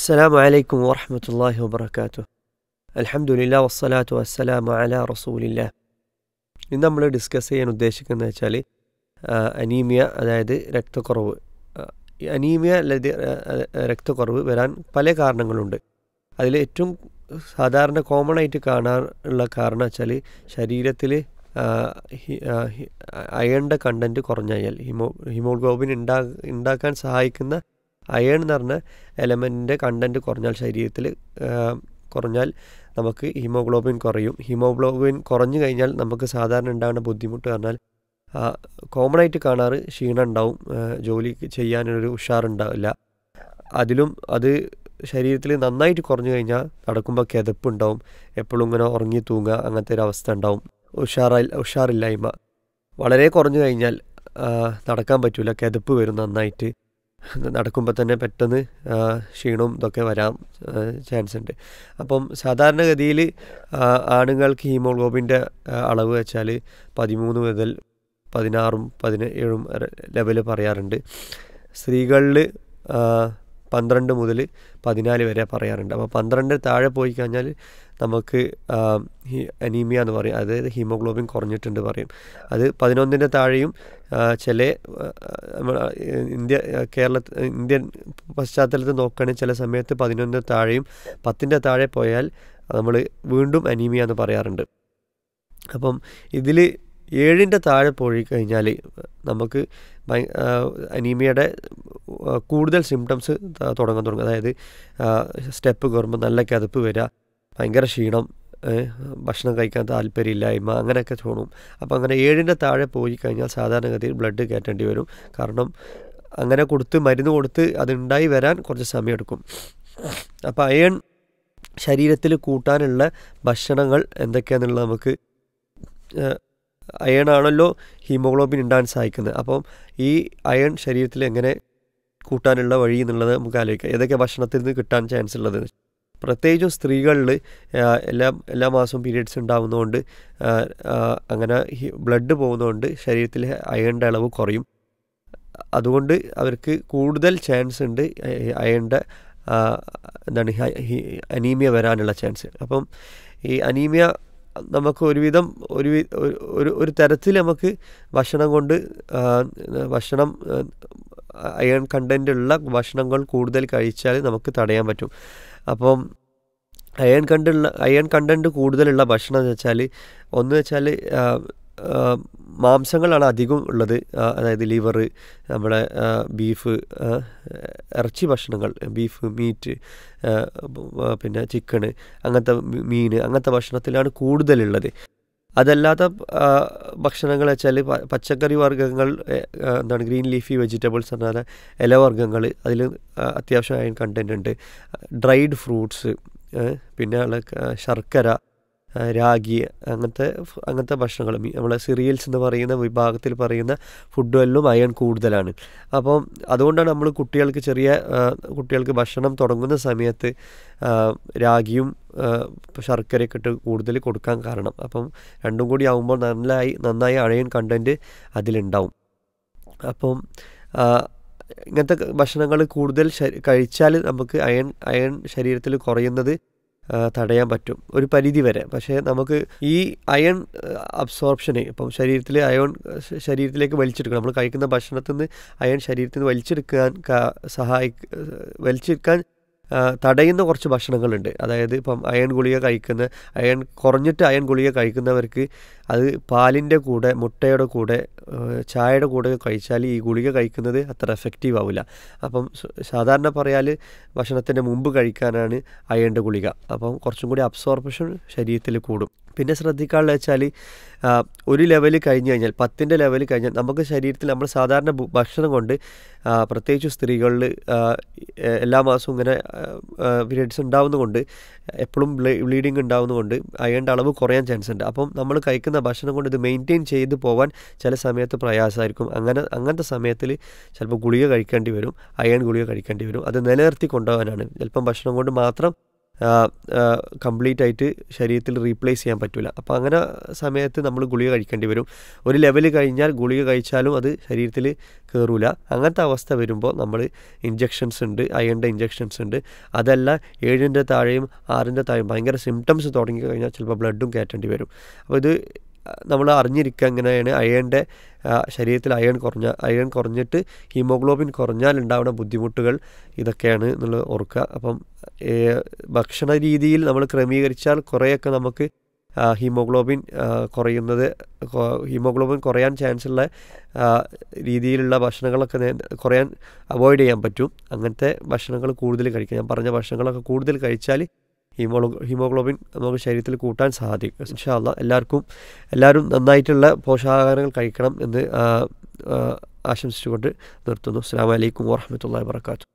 السلام عليكم ورحمة الله وبركاته الحمد لله والصلاة والسلام على رسول الله ഇന്ന് നമ്മൾ ഡിസ്കസ് ചെയ്യാൻ ഉദ്ദേശിക്കുന്നത് വെച്ചാൽ അനീമിയ അതായത് രക്തക്കുറവ് അനീമിയ രക്തക്കുറവ് വരാൻ പല കാരണങ്ങളുണ്ട് അതിൽ ഏറ്റവും സാധാരണ കോമൺ ആയിട്ട് കാണാനുള്ള കാരണം വെച്ചാൽ ശരീരത്തിൽ അയണിൻ്റെ കണ്ടൻറ്റ് കുറഞ്ഞു കഴിഞ്ഞാൽ ഹിമോ ഹിമോഗ്ലോബിൻ ഉണ്ടാ ഉണ്ടാക്കാൻ സഹായിക്കുന്ന അയേൺ എന്ന് പറഞ്ഞ എലമെൻറ്റിൻ്റെ കണ്ടൻറ്റ് കുറഞ്ഞാൽ ശരീരത്തിൽ കുറഞ്ഞാൽ നമുക്ക് ഹീമോഗ്ലോബിൻ കുറയും ഹീമോഗ്ലോബിൻ കുറഞ്ഞു കഴിഞ്ഞാൽ നമുക്ക് സാധാരണ ഉണ്ടാകുന്ന ബുദ്ധിമുട്ട് പറഞ്ഞാൽ കോമൺ ആയിട്ട് കാണാറ് ക്ഷീണം ഉണ്ടാവും ജോലി ചെയ്യാനൊരു ഉഷാറുണ്ടാവില്ല അതിലും അത് ശരീരത്തിൽ നന്നായിട്ട് കുറഞ്ഞു കഴിഞ്ഞാൽ നടക്കുമ്പോൾ ഉണ്ടാവും എപ്പോഴും ഇങ്ങനെ ഉറങ്ങി തൂങ്ങുക അങ്ങനത്തെ ഒരു അവസ്ഥ ഉണ്ടാവും ഉഷാറായി ഉഷാറില്ലായ്മ വളരെ കുറഞ്ഞു കഴിഞ്ഞാൽ നടക്കാൻ പറ്റില്ല കെതപ്പ് വരും നന്നായിട്ട് നടക്കുമ്പോൾ തന്നെ പെട്ടെന്ന് ക്ഷീണവും ഇതൊക്കെ വരാൻ ചാൻസ് ഉണ്ട് അപ്പം സാധാരണഗതിയിൽ ആണുങ്ങൾക്ക് ഹീമോഗ്ലോബിൻ്റെ അളവ് വെച്ചാൽ പതിമൂന്ന് മുതൽ പതിനാറും പതിനേഴും ലെവല് പറയാറുണ്ട് സ്ത്രീകളിൽ പന്ത്രണ്ട് മുതൽ പതിനാല് വരെ പറയാറുണ്ട് അപ്പോൾ പന്ത്രണ്ട് താഴെ പോയി കഴിഞ്ഞാൽ നമുക്ക് അനീമിയ എന്ന് പറയും അതായത് ഹീമോഗ്ലോബിൻ കുറഞ്ഞിട്ടുണ്ട് പറയും അത് പതിനൊന്നിൻ്റെ താഴെയും ചില ഇന്ത്യ കേരള ഇന്ത്യൻ പശ്ചാത്തലത്തിൽ നോക്കുകയാണെങ്കിൽ ചില സമയത്ത് പതിനൊന്നിൻ്റെ താഴെയും പത്തിൻ്റെ താഴെ പോയാൽ നമ്മൾ വീണ്ടും അനീമിയ എന്ന് പറയാറുണ്ട് അപ്പം ഇതിൽ ഏഴിൻ്റെ താഴെ പോയി കഴിഞ്ഞാൽ നമുക്ക് അനീമിയയുടെ കൂടുതൽ സിംറ്റംസ് തുടങ്ങാൻ തുടങ്ങും അതായത് സ്റ്റെപ്പ് കയറുമ്പോൾ നല്ല കിതപ്പ് വരിക ഭയങ്കര ക്ഷീണം ഭക്ഷണം കഴിക്കാൻ താല്പര്യമില്ലായ്മ അങ്ങനെയൊക്കെ തോന്നും അപ്പോൾ അങ്ങനെ ഏഴിൻ്റെ താഴെ പോയി കഴിഞ്ഞാൽ സാധാരണഗതിയിൽ ബ്ലഡ് കയറ്റേണ്ടി വരും കാരണം അങ്ങനെ കൊടുത്ത് മരുന്ന് കൊടുത്ത് അതുണ്ടായി വരാൻ കുറച്ച് സമയമെടുക്കും അപ്പോൾ അയൺ ശരീരത്തിൽ കൂട്ടാനുള്ള ഭക്ഷണങ്ങൾ എന്തൊക്കെയാണെന്നുള്ളത് നമുക്ക് അയണാണല്ലോ ഹീമോഗ്ലോബിൻ ഉണ്ടാകാൻ സഹായിക്കുന്നത് അപ്പം ഈ അയൺ ശരീരത്തിൽ എങ്ങനെ കൂട്ടാനുള്ള വഴി എന്നുള്ളത് നമുക്ക് ആലോചിക്കാം ഏതൊക്കെ ഭക്ഷണത്തിൽ നിന്ന് കിട്ടാൻ ചാൻസ് ഉള്ളത് പ്രത്യേകിച്ചും സ്ത്രീകളിൽ എല്ലാ എല്ലാ മാസവും പീരീഡ്സ് ഉണ്ടാകുന്നതുകൊണ്ട് അങ്ങനെ ബ്ലഡ് പോകുന്നതുകൊണ്ട് ശരീരത്തിൽ അയണിൻ്റെ അളവ് കുറയും അതുകൊണ്ട് അവർക്ക് കൂടുതൽ ചാൻസ് ഉണ്ട് അയണിൻ്റെ എന്താണ് അനീമിയ വരാനുള്ള ചാൻസ് അപ്പം ഈ അനീമിയ നമുക്ക് ഒരുവിധം ഒരു ഒരു ഒരു തരത്തിൽ നമുക്ക് ഭക്ഷണം കൊണ്ട് ഭക്ഷണം അയൺ കണ്ടൻ്റ് ഉള്ള ഭക്ഷണങ്ങൾ കൂടുതൽ കഴിച്ചാൽ നമുക്ക് തടയാൻ പറ്റും അപ്പം അയൺ കണ്ടുള്ള അയൺ കണ്ടൻറ്റ് കൂടുതലുള്ള ഭക്ഷണം എന്ന് വെച്ചാൽ ഒന്ന് വെച്ചാൽ മാംസങ്ങളാണ് അധികം ഉള്ളത് അതായത് ലിവർ നമ്മുടെ ബീഫ് ഇറച്ചി ഭക്ഷണങ്ങൾ ബീഫ് മീറ്റ് പിന്നെ ചിക്കണ് അങ്ങനത്തെ മീൻ അങ്ങനത്തെ ഭക്ഷണത്തിലാണ് കൂടുതലുള്ളത് അതല്ലാത്ത ഭക്ഷണങ്ങൾ വെച്ചാൽ പച്ചക്കറി വർഗ്ഗങ്ങൾ എന്താണ് ഗ്രീൻ ലീഫി വെജിറ്റബിൾസ് പറഞ്ഞാൽ ഇലവർഗ്ഗങ്ങൾ അതിൽ അത്യാവശ്യമായ കണ്ടൻറ്റുണ്ട് ഉണ്ട് ഡ്രൈഡ് ഫ്രൂട്ട്സ് പിന്നെ ശർക്കര രാഗി അങ്ങനത്തെ അങ്ങനത്തെ ഭക്ഷണങ്ങളും നമ്മളെ സിറിയൽസ് എന്ന് പറയുന്ന വിഭാഗത്തിൽ പറയുന്ന ഫുഡുകളിലും അയൺ കൂടുതലാണ് അപ്പം അതുകൊണ്ടാണ് നമ്മൾ കുട്ടികൾക്ക് ചെറിയ കുട്ടികൾക്ക് ഭക്ഷണം തുടങ്ങുന്ന സമയത്ത് രാഗിയും ശർക്കരയൊക്കെ ഇട്ട് കൂടുതൽ കൊടുക്കാൻ കാരണം അപ്പം രണ്ടും കൂടി ആകുമ്പോൾ നല്ലതായി നന്നായി അയൺ കണ്ടൻറ്റ് അതിലുണ്ടാവും അപ്പം ഇങ്ങനത്തെ ഭക്ഷണങ്ങൾ കൂടുതൽ കഴിച്ചാൽ നമുക്ക് അയൺ അയൺ ശരീരത്തിൽ കുറയുന്നത് തടയാൻ പറ്റും ഒരു പരിധി വരെ പക്ഷേ നമുക്ക് ഈ അയൺ അബ്സോർപ്ഷന് ഇപ്പം ശരീരത്തിലെ അയൺ ശരീരത്തിലേക്ക് വലിച്ചെടുക്കണം നമ്മൾ കഴിക്കുന്ന ഭക്ഷണത്തിൽ നിന്ന് അയൺ ശരീരത്തിൽ നിന്ന് വലിച്ചെടുക്കാൻ സഹായി വലിച്ചെടുക്കാൻ തടയുന്ന കുറച്ച് ഭക്ഷണങ്ങളുണ്ട് അതായത് ഇപ്പം അയൺ ഗുളിക കഴിക്കുന്ന അയൺ കുറഞ്ഞിട്ട് അയൺ ഗുളിക കഴിക്കുന്നവർക്ക് അത് പാലിൻ്റെ കൂടെ മുട്ടയുടെ കൂടെ ചായയുടെ കൂടെ കഴിച്ചാൽ ഈ ഗുളിക കഴിക്കുന്നത് അത്ര എഫക്റ്റീവ് ആവില്ല അപ്പം സാധാരണ പറയാൽ ഭക്ഷണത്തിൻ്റെ മുമ്പ് കഴിക്കാനാണ് അയണിൻ്റെ ഗുളിക അപ്പം കുറച്ചും കൂടി അബ്സോർപ്ഷൻ ശരീരത്തിൽ കൂടും പിന്നെ ശ്രദ്ധിക്കാനുള്ള വെച്ചാൽ ഒരു ലെവൽ കഴിഞ്ഞ് കഴിഞ്ഞാൽ പത്തിൻ്റെ ലെവൽ കഴിഞ്ഞാൽ നമുക്ക് ശരീരത്തിൽ നമ്മൾ സാധാരണ ഭക്ഷണം കൊണ്ട് പ്രത്യേകിച്ച് സ്ത്രീകളിൽ എല്ലാ മാസവും ഇങ്ങനെ പീരിയഡ്സ് ഉണ്ടാവുന്നതുകൊണ്ട് എപ്പോഴും ബ്ലീഡിങ് ഉണ്ടാവുന്നതുകൊണ്ട് അയേണ്ട അളവ് കുറയാൻ ചാൻസ് ഉണ്ട് അപ്പം നമ്മൾ കഴിക്കുന്ന ഭക്ഷണം കൊണ്ട് ഇത് മെയിൻറ്റെയിൻ ചെയ്ത് പോകാൻ ചില സമയത്ത് പ്രയാസമായിരിക്കും അങ്ങനെ അങ്ങനത്തെ സമയത്തിൽ ചിലപ്പോൾ ഗുളിക കഴിക്കേണ്ടി വരും അയൺ ഗുളിക കഴിക്കേണ്ടി വരും അത് നിലനിർത്തി കൊണ്ടുപോകാനാണ് ചിലപ്പം ഭക്ഷണം കൊണ്ട് മാത്രം കംപ്ലീറ്റ് ആയിട്ട് ശരീരത്തിൽ റീപ്ലേസ് ചെയ്യാൻ പറ്റില്ല അപ്പോൾ അങ്ങനെ സമയത്ത് നമ്മൾ ഗുളിക കഴിക്കേണ്ടി വരും ഒരു ലെവൽ കഴിഞ്ഞാൽ ഗുളിക കഴിച്ചാലും അത് ശരീരത്തിൽ കയറൂല അങ്ങനത്തെ അവസ്ഥ വരുമ്പോൾ നമ്മൾ ഇഞ്ചെക്ഷൻസ് ഉണ്ട് അയണിൻ്റെ ഇഞ്ചെക്ഷൻസ് ഉണ്ട് അതല്ല ഏഴിൻ്റെ താഴെയും ആറിൻ്റെ താഴെയും ഭയങ്കര സിംറ്റംസ് തുടങ്ങി കഴിഞ്ഞാൽ ചിലപ്പോൾ ബ്ലഡും കയറ്റേണ്ടി വരും അപ്പോൾ ഇത് നമ്മൾ അറിഞ്ഞിരിക്കുക എങ്ങനെയാണ് അയേൻ്റെ ശരീരത്തിൽ അയൺ കുറഞ്ഞ അയൺ കുറഞ്ഞിട്ട് ഹീമോഗ്ലോബിൻ കുറഞ്ഞാൽ ഉണ്ടാവുന്ന ബുദ്ധിമുട്ടുകൾ ഇതൊക്കെയാണ് എന്നുള്ളത് ഓർക്കുക അപ്പം ഭക്ഷണ രീതിയിൽ നമ്മൾ ക്രമീകരിച്ചാൽ കുറേയൊക്കെ നമുക്ക് ഹീമോഗ്ലോബിൻ കുറയുന്നത് ഹീമോഗ്ലോബിൻ കുറയാൻ ചാൻസ് ഉള്ള രീതിയിലുള്ള ഭക്ഷണങ്ങളൊക്കെ കുറയാൻ അവോയ്ഡ് ചെയ്യാൻ പറ്റും അങ്ങനത്തെ ഭക്ഷണങ്ങൾ കൂടുതൽ കഴിക്കുക ഞാൻ പറഞ്ഞ ഭക്ഷണങ്ങളൊക്കെ കൂടുതൽ കഴിച്ചാൽ ഹീമോളോ ഹീമോഗ്ലോബിൻ നമുക്ക് ശരീരത്തിൽ കൂട്ടാൻ സാധിക്കും ഇൻഷാല്ല എല്ലാവർക്കും എല്ലാവരും നന്നായിട്ടുള്ള പോഷകാഹാരങ്ങൾ കഴിക്കണം എന്ന് ആശംസിച്ചുകൊണ്ട് നിർത്തുന്നു അസ്സാം വലൈക്കും വാഹമത്തല്ലാ വർക്കാത്തു